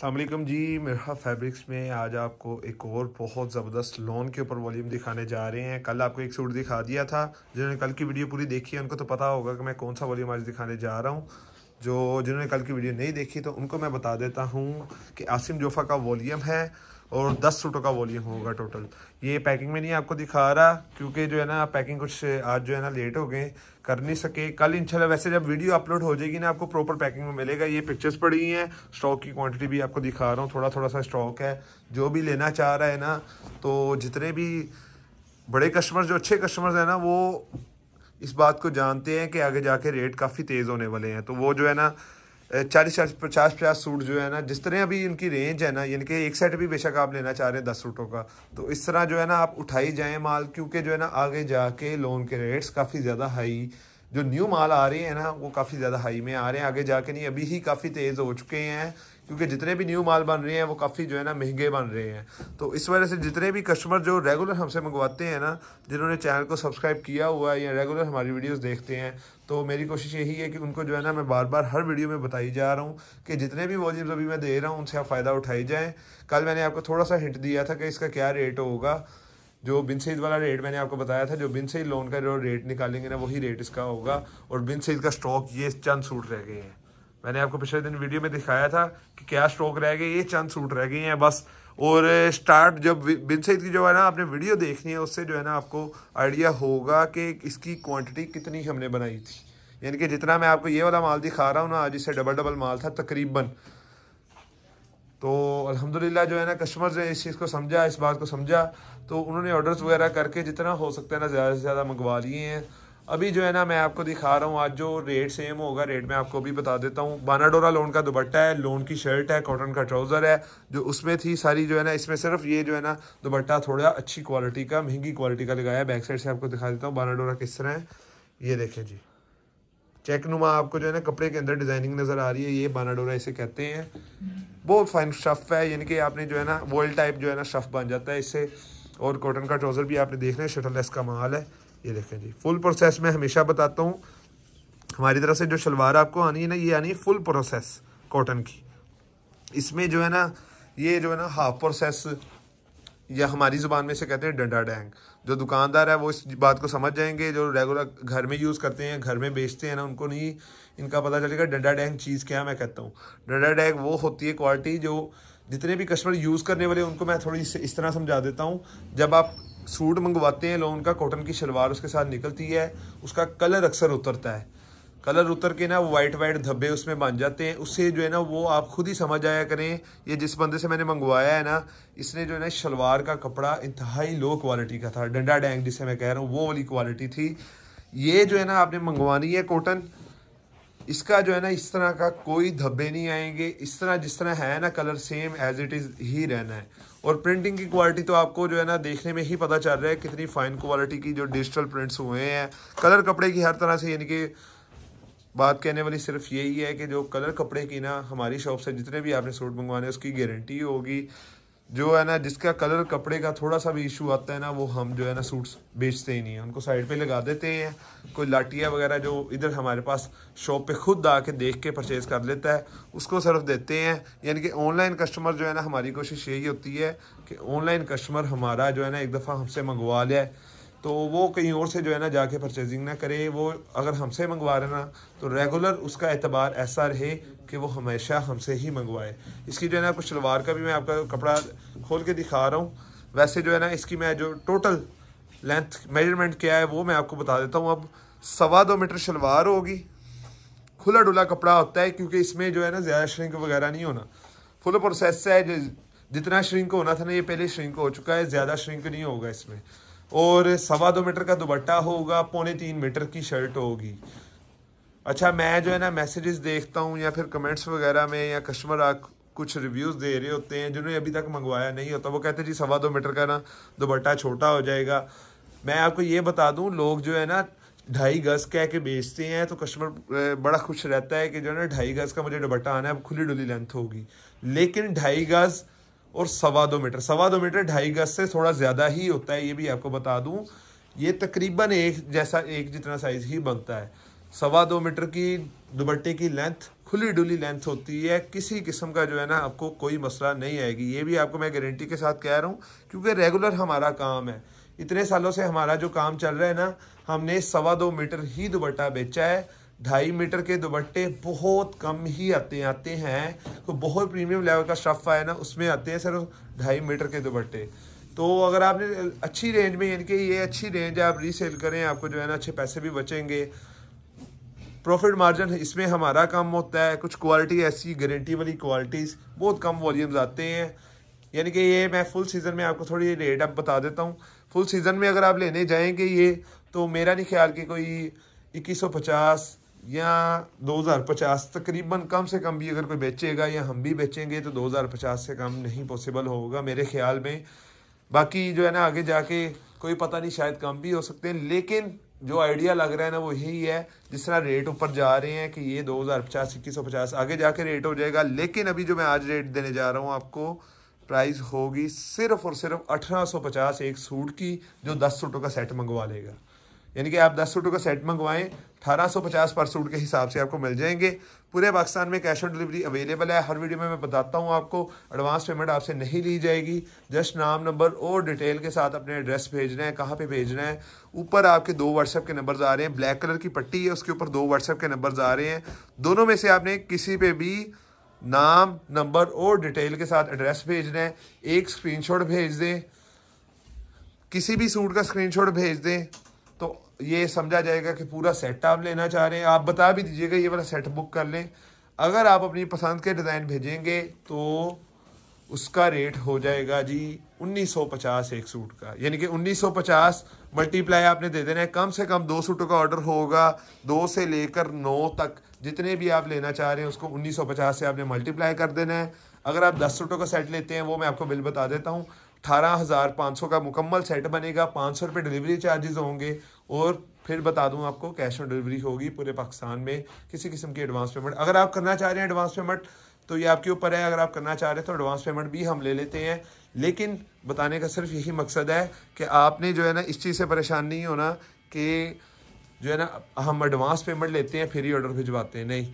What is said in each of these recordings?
अल्लाम जी मेरा फैब्रिक्स में आज आपको एक और बहुत ज़बरदस्त लोन के ऊपर वॉल्यूम दिखाने जा रहे हैं कल आपको एक सूट दिखा दिया था जिन्होंने कल की वीडियो पूरी देखी है उनको तो पता होगा कि मैं कौन सा वॉल्यूम आज दिखाने जा रहा हूँ जो जिन्होंने कल की वीडियो नहीं देखी तो उनको मैं बता देता हूँ कि आसिम जोफ़ा का वॉल्यूम है और दस सूटों का वॉल्यूम होगा टोटल ये पैकिंग में नहीं आपको दिखा रहा क्योंकि जो है ना पैकिंग कुछ आज जो है ना लेट हो गए कर नहीं सके कल इंशाल्लाह वैसे जब वीडियो अपलोड हो जाएगी ना आपको प्रॉपर पैकिंग में मिलेगा ये पिक्चर्स पड़ी हैं स्टॉक की क्वांटिटी भी आपको दिखा रहा हूँ थोड़ा थोड़ा सा स्टॉक है जो भी लेना चाह रहा है ना तो जितने भी बड़े कस्टमर जो अच्छे कस्टमर्स हैं ना वो इस बात को जानते हैं कि आगे जाके रेट काफ़ी तेज़ होने वाले हैं तो वो जो है ना चालीस चालीस पचास पचास सूट जो है ना जिस तरह अभी इनकी रेंज है ना यानी कि एक सेट भी बेशक आप लेना चाह रहे हैं दस सूटों का तो इस तरह जो है ना आप उठाई जाएँ माल क्योंकि जो है ना आगे जाके लोन के रेट्स काफ़ी ज़्यादा हाई जो न्यू माल आ रहे हैं ना वो काफ़ी ज़्यादा हाई में आ रहे हैं आगे जाके नहीं अभी ही काफ़ी तेज़ हो चुके हैं क्योंकि जितने भी न्यू माल बन रहे हैं वो काफ़ी जो है ना महंगे बन रहे हैं तो इस वजह से जितने भी कस्टमर जो रेगुलर हमसे मंगवाते हैं ना जिन्होंने चैनल को सब्सक्राइब किया हुआ है या रेगुलर हमारी वीडियोस देखते हैं तो मेरी कोशिश यही है कि उनको जो है ना मैं बार बार हर वीडियो में बताई जा रहा हूँ कि जितने भी वॉजिब्स अभी मैं दे रहा हूँ उनसे आप फ़ायदा उठाई जाए कल मैंने आपको थोड़ा सा हिंट दिया था कि इसका क्या रेट होगा जो बिन सीज वाला रेट मैंने आपको बताया था जो बिन सीज लोन का जो रेट निकालेंगे ना वही रेट इसका होगा और बिन सीज का स्टॉक ये चंद सूट रह गए हैं मैंने आपको पिछले दिन वीडियो में दिखाया था कि क्या स्ट्रोक रह गए ये चंद सूट रह गए हैं बस और स्टार्ट eh, जब बिन सईद की जो है ना आपने वीडियो देखनी है उससे जो है ना आपको आइडिया होगा कि इसकी क्वांटिटी कितनी हमने बनाई थी यानी कि जितना मैं आपको ये वाला माल दिखा रहा हूँ ना आज इससे डबल डबल माल था तकरीबन तो अल्हम्दुलिल्लाह जो है ना कस्टमर्स ने इस चीज़ को समझा इस बात को समझा तो उन्होंने ऑर्डर्स वगैरह करके जितना हो सकता है ना ज़्यादा से ज़्यादा मंगवा लिए हैं अभी जो है ना मैं आपको दिखा रहा हूँ आज जो रेट सेम होगा रेट में आपको भी बता देता हूँ बानाडोरा लोन का दुपट्टा है लोन की शर्ट है कॉटन का ट्राउज़र है जो उसमें थी सारी जो है ना इसमें सिर्फ ये जो है ना दुपट्टा थोड़ा अच्छी क्वालिटी का महंगी क्वालिटी का लगाया बैक साइड से आपको दिखा देता हूँ बानाडोरा किस तरह है ये देखें जी चेक नुमा आपको जो है ना कपड़े के अंदर डिजाइनिंग नज़र आ रही है ये बानाडोरा इसे कहते हैं बहुत फाइन शफ है यानी कि आपने जो है ना वर्ल्ड टाइप जो है ना शफ बन जाता है इससे और कॉटन का ट्राउज़र भी आपने देख है शटल का माल है ये देखें जी फुल प्रोसेस में हमेशा बताता हूँ हमारी तरफ से जो शलवार आपको आनी है ना ये आनी है फुल प्रोसेस कॉटन की इसमें जो है ना ये जो है ना हाफ प्रोसेस या हमारी ज़ुबान में से कहते हैं डंडा डैंग जो दुकानदार है वो इस बात को समझ जाएंगे जो रेगुलर घर में यूज़ करते हैं घर में बेचते हैं ना उनको नहीं इनका पता चलेगा डंडा डैंग चीज़ क्या मैं कहता हूँ डंडा डैंग वो होती है क्वालिटी जो जितने भी कस्टमर यूज़ करने वाले उनको मैं थोड़ी इस तरह समझा देता हूँ जब आप सूट मंगवाते हैं लोन का कॉटन की शलवार उसके साथ निकलती है उसका कलर अक्सर उतरता है कलर उतर के ना वो वाइट वाइट धब्बे उसमें बन जाते हैं उससे जो है ना वो आप खुद ही समझ आया करें ये जिस बंदे से मैंने मंगवाया है ना इसने जो है ना शलवार का कपड़ा इंतहाई लो क्वालिटी का था डंडा डैंग जिसे मैं कह रहा हूँ वो वाली क्वालिटी थी ये जो है ना आपने मंगवानी है कॉटन इसका जो है ना इस तरह का कोई धब्बे नहीं आएंगे इस तरह जिस तरह है ना colour same as it is ही रहना है और प्रिंटिंग की क्वालिटी तो आपको जो है ना देखने में ही पता चल रहा है कितनी फ़ाइन क्वालिटी की जो डिजिटल प्रिंट्स हुए हैं कलर कपड़े की हर तरह से यानी कि बात कहने वाली सिर्फ यही है कि जो कलर कपड़े की ना हमारी शॉप से जितने भी आपने सूट मंगवाने उसकी गारंटी होगी जो है ना जिसका कलर कपड़े का थोड़ा सा भी इशू आता है ना वो हम जो है ना सूट्स बेचते ही नहीं है उनको साइड पे लगा देते हैं कोई लाटिया वगैरह जो इधर हमारे पास शॉप पे खुद आके देख के परचेज़ कर लेता है उसको सिर्फ देते हैं यानी कि ऑनलाइन कस्टमर जो है ना हमारी कोशिश यही होती है कि ऑनलाइन कस्टमर हमारा जो है ना एक दफ़ा हमसे मंगवा लिया तो वो कहीं और से जो है ना जाके परचेजिंग ना करे वो अगर हमसे मंगवा रहे ना तो रेगुलर उसका एतबार ऐसा रहे कि वो हमेशा हमसे ही मंगवाए इसकी जो है ना शलवार का भी मैं आपका कपड़ा खोल के दिखा रहा हूँ वैसे जो है ना इसकी मैं जो टोटल लेंथ मेजरमेंट क्या है वो मैं आपको बता देता हूँ अब सवा दो मीटर शलवार होगी खुला डुला कपड़ा होता है क्योंकि इसमें जो है ना ज़्यादा श्रिंक वगैरह नहीं होना फुल प्रोसेस है जितना श्रिंक होना था ना ये पहले श्रिंक हो चुका है ज़्यादा श्रिंक नहीं होगा इसमें और सवा दो मीटर का दुबट्टा होगा पौने तीन मीटर की शर्ट होगी अच्छा मैं जो है ना मैसेजेस देखता हूँ या फिर कमेंट्स वगैरह में या कस्टमर आ कुछ रिव्यूज़ दे रहे होते हैं जिन्होंने अभी तक मंगवाया नहीं होता वो कहते हैं जी सवा दो मीटर का ना दुबट्टा छोटा हो जाएगा मैं आपको ये बता दूँ लोग जो है ना ढाई गज कह के बेचते हैं तो कस्टमर बड़ा खुश रहता है कि जो है ना ढाई गज का मुझे दुबट्टा आना है अब खुली डुली लेंथ होगी लेकिन ढाई गज़ और सवा दो मीटर सवा दो मीटर ढाई गज से थोड़ा ज़्यादा ही होता है ये भी आपको बता दूँ ये तकरीबन एक जैसा एक जितना साइज़ ही बनता है सवा दो मीटर की दुबट्टे की लेंथ खुली डुली लेंथ होती है किसी किस्म का जो है ना आपको कोई मसला नहीं आएगी ये भी आपको मैं गारंटी के साथ कह रहा हूँ क्योंकि रेगुलर हमारा काम है इतने सालों से हमारा जो काम चल रहा है ना हमने सवा दो मीटर ही दुबट्टा बेचा है ढाई मीटर के दुपट्टे बहुत कम ही आते आते हैं तो बहुत प्रीमियम लेवल का स्टफ़ आया ना उसमें आते हैं सर ढाई मीटर के दुपट्टे तो अगर आपने अच्छी रेंज में यानी कि ये अच्छी रेंज है आप रीसेल करें आपको जो है ना अच्छे पैसे भी बचेंगे प्रॉफिट मार्जिन इसमें हमारा कम होता है कुछ क्वालिटी ऐसी गारंटी वाली क्वालिटीज़ बहुत कम वॉल्यूम्स आते हैं यानी कि ये मैं फुल सीज़न में आपको थोड़ी रेट अब बता देता हूँ फुल सीज़न में अगर आप लेने जाएंगे ये तो मेरा नहीं ख्याल कि कोई इक्कीस सौ पचास या 2050 तकरीबन कम से कम भी अगर कोई बेचेगा या हम भी बेचेंगे तो 2050 से कम नहीं पॉसिबल होगा मेरे ख्याल में बाकी जो है ना आगे जाके कोई पता नहीं शायद कम भी हो सकते हैं लेकिन जो आइडिया लग रहा है ना वो यही है जिस तरह रेट ऊपर जा रहे हैं कि ये दो हज़ार पचास इक्कीस सौ पचास आगे जाके रेट हो जाएगा लेकिन अभी जो मैं आज रेट देने जा रहा हूँ आपको प्राइस होगी सिर्फ और सिर्फ अठारह सौ पचास एक सूट की जो दस सूटों का सेट मंगवा लेगा यानी कि आप दस सूटों का सेट मंगवाएं अठारह सौ पचास पर सूट के हिसाब से आपको मिल जाएंगे पूरे पाकिस्तान में कैश ऑन डिलीवरी अवेलेबल है हर वीडियो में मैं बताता हूँ आपको एडवांस पेमेंट आपसे नहीं ली जाएगी जस्ट नाम नंबर और डिटेल के साथ अपने एड्रेस भेजना है कहाँ पे भेजना है ऊपर आपके दो व्हाट्सएप के नंबर्स आ रहे हैं ब्लैक कलर की पट्टी है उसके ऊपर दो व्हाट्सएप के नंबर्स आ रहे हैं दोनों में से आपने किसी पे भी नाम नंबर और डिटेल के साथ एड्रेस भेजना है एक स्क्रीन भेज दें किसी भी सूट का स्क्रीनशॉट भेज दें तो ये समझा जाएगा कि पूरा सेट आप लेना चाह रहे हैं आप बता भी दीजिएगा ये वाला सेट बुक कर लें अगर आप अपनी पसंद के डिज़ाइन भेजेंगे तो उसका रेट हो जाएगा जी 1950 एक सूट का यानी कि 1950 मल्टीप्लाई आपने दे देना है कम से कम दो सूटों का ऑर्डर होगा दो से लेकर नौ तक जितने भी आप लेना चाह रहे हैं उसको 1950 से आपने मल्टीप्लाई कर देना है अगर आप 10 सूटों का सेट लेते हैं वो मैं आपको बिल बता देता हूँ अठारह हज़ार पाँच सौ का मुकम्मल सेट बनेगा पाँच सौ रुपये डिलीवरी चार्जेस होंगे और फिर बता दूं आपको कैश ऑन डिलीवरी होगी पूरे पाकिस्तान में किसी किस्म की एडवांस पेमेंट अगर आप करना चाह रहे हैं एडवांस पेमेंट तो ये आपके ऊपर है अगर आप करना चाह रहे हैं तो एडवांस पेमेंट भी हम ले लेते हैं लेकिन बताने का सिर्फ यही मकसद है कि आपने जो है ना इस चीज़ से परेशान नहीं होना कि जो है ना हम एडवांस पेमेंट लेते हैं फिर ही ऑर्डर भिजवाते हैं नहीं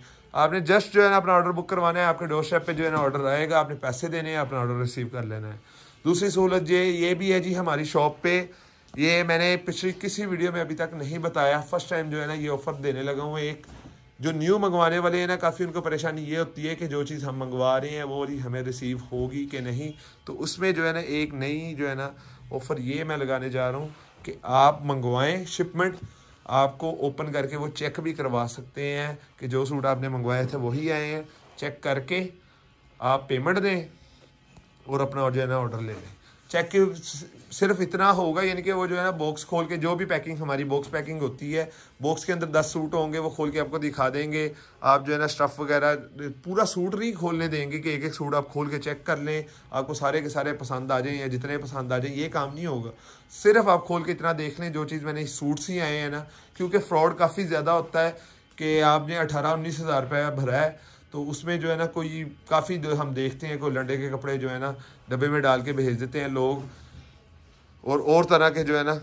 आपने जस्ट जो है ना अपना ऑर्डर बुक करवाना है आपके डोर स्टेप पे जो है ना ऑर्डर आएगा आपने पैसे देने हैं अपना ऑर्डर रिसीव कर लेना है दूसरी सहूलत ये ये भी है जी हमारी शॉप पे ये मैंने पिछली किसी वीडियो में अभी तक नहीं बताया फर्स्ट टाइम जो है ना ये ऑफ़र देने लगा हूँ एक जो न्यू मंगवाने वाले हैं ना काफ़ी उनको परेशानी ये होती है कि जो चीज़ हम मंगवा रहे हैं वो हमें रिसीव होगी कि नहीं तो उसमें जो है ना एक नई जो है ना ऑफ़र ये मैं लगाने जा रहा हूँ कि आप मंगवाएं शिपमेंट आपको ओपन करके वो चेक भी करवा सकते हैं कि जो सूट आपने मंगवाए थे वही आए हैं चेक करके आप पेमेंट दें और अपना जो है ना ऑर्डर ले लें चेक सिर्फ इतना होगा यानी कि वो जो है ना बॉक्स खोल के जो भी पैकिंग हमारी बॉक्स पैकिंग होती है बॉक्स के अंदर दस सूट होंगे वो खोल के आपको दिखा देंगे आप जो है ना स्टफ़ वगैरह पूरा सूट नहीं खोलने देंगे कि एक एक सूट आप खोल के चेक कर लें आपको सारे के सारे पसंद आ जाएँ या जितने पसंद आ जाएँ ये काम नहीं होगा सिर्फ आप खोल के इतना देख लें जो चीज़ मैंने सूट्स ही आए हैं ना क्योंकि फ्रॉड काफ़ी ज़्यादा होता है कि आपने अठारह उन्नीस हज़ार रुपया भरा है तो उसमें जो है ना कोई काफ़ी जो हम देखते हैं कोई लंडे के कपड़े जो है ना डब्बे में डाल के भेज देते हैं लोग और और तरह के जो है ना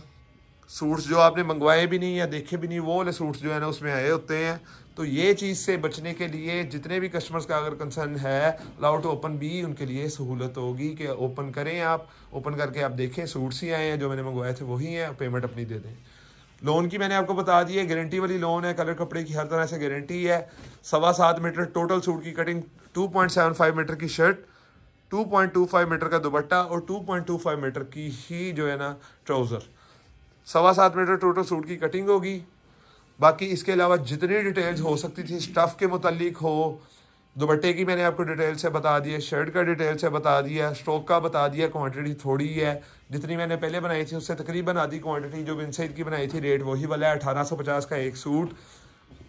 सूट्स जो आपने मंगवाए भी नहीं या देखे भी नहीं वो वाले सूट्स जो है ना उसमें आए होते हैं तो ये चीज़ से बचने के लिए जितने भी कस्टमर्स का अगर कंसर्न है अलाउड टू ओपन भी उनके लिए सहूलत होगी कि ओपन करें आप ओपन करके आप देखें सूट्स ही आए हैं जो मैंने मंगवाए थे वही हैं पेमेंट अपनी दे दें लोन की मैंने आपको बता दी है गारंटी वाली लोन है कलर कपड़े की हर तरह से गारंटी है सवा सात मीटर टोटल सूट की कटिंग 2.75 मीटर की शर्ट 2.25 मीटर का दुपट्टा और 2.25 मीटर की ही जो है ना ट्राउज़र सवा सात मीटर टोटल सूट की कटिंग होगी बाकी इसके अलावा जितनी डिटेल्स हो सकती थी स्टफ़ के मुतलिक हो दुपट्टे की मैंने आपको डिटेल से बता दिया शर्ट का डिटेल से बता दिया स्टॉक का बता दिया क्वांटिटी थोड़ी है जितनी मैंने पहले बनाई थी उससे तकरीबन आधी क्वांटिटी जो बिनसैद की बनाई थी रेट वही वाला है अठारह सौ पचास का एक सूट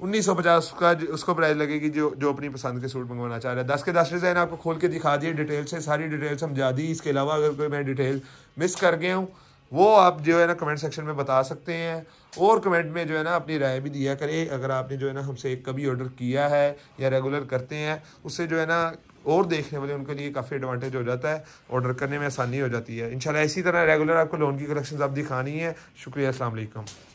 उन्नीस सौ पचास का उसको प्राइस लगेगी जो जो अपनी पसंद के सूट मंगवाना चाह रहे हैं दस के दस डिज़ाइन आपको खोल के दिखा दिए डिटेल से सारी डिटेल समझा दी इसके अलावा अगर कोई मैं डिटेल मिस कर गया हूँ वो आप जो है ना कमेंट सेक्शन में बता सकते हैं और कमेंट में जो है ना अपनी राय भी दिया करें अगर आपने जो है ना हमसे एक कभी ऑर्डर किया है या रेगुलर करते हैं उससे जो है ना और देखने वाले उनके लिए काफ़ी एडवांटेज हो जाता है ऑर्डर करने में आसानी हो जाती है इंशाल्लाह इसी तरह रेगुलर आपको लोन की कलेक्शन आप दिखानी है शुक्रिया असल